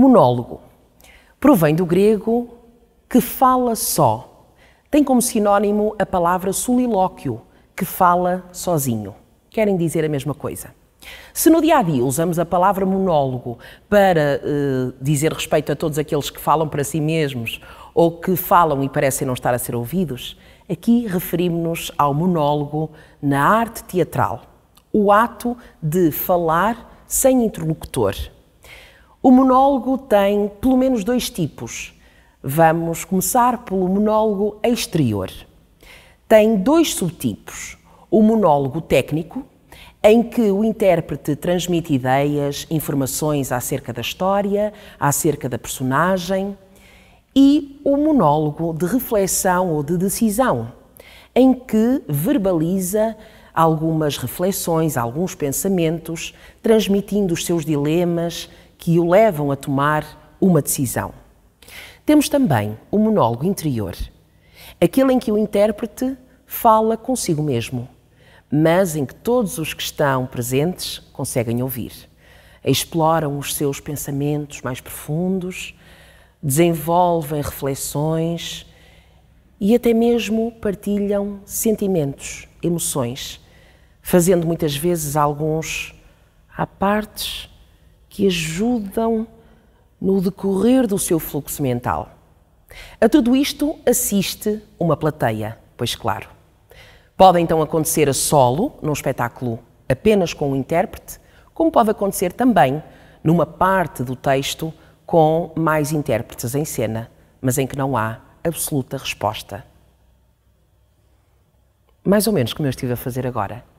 Monólogo. Provém do grego que fala só. Tem como sinónimo a palavra solilóquio, que fala sozinho. Querem dizer a mesma coisa. Se no dia a dia usamos a palavra monólogo para eh, dizer respeito a todos aqueles que falam para si mesmos ou que falam e parecem não estar a ser ouvidos, aqui referimos-nos ao monólogo na arte teatral, o ato de falar sem interlocutor, o monólogo tem pelo menos dois tipos. Vamos começar pelo monólogo exterior. Tem dois subtipos: o monólogo técnico, em que o intérprete transmite ideias, informações acerca da história, acerca da personagem, e o monólogo de reflexão ou de decisão, em que verbaliza algumas reflexões, alguns pensamentos, transmitindo os seus dilemas, que o levam a tomar uma decisão. Temos também o monólogo interior, aquele em que o intérprete fala consigo mesmo, mas em que todos os que estão presentes conseguem ouvir. Exploram os seus pensamentos mais profundos, desenvolvem reflexões e até mesmo partilham sentimentos, emoções, fazendo muitas vezes alguns a partes que ajudam no decorrer do seu fluxo mental. A tudo isto assiste uma plateia, pois claro. Pode então acontecer a solo, num espetáculo apenas com o um intérprete, como pode acontecer também numa parte do texto com mais intérpretes em cena, mas em que não há absoluta resposta. Mais ou menos como eu estive a fazer agora.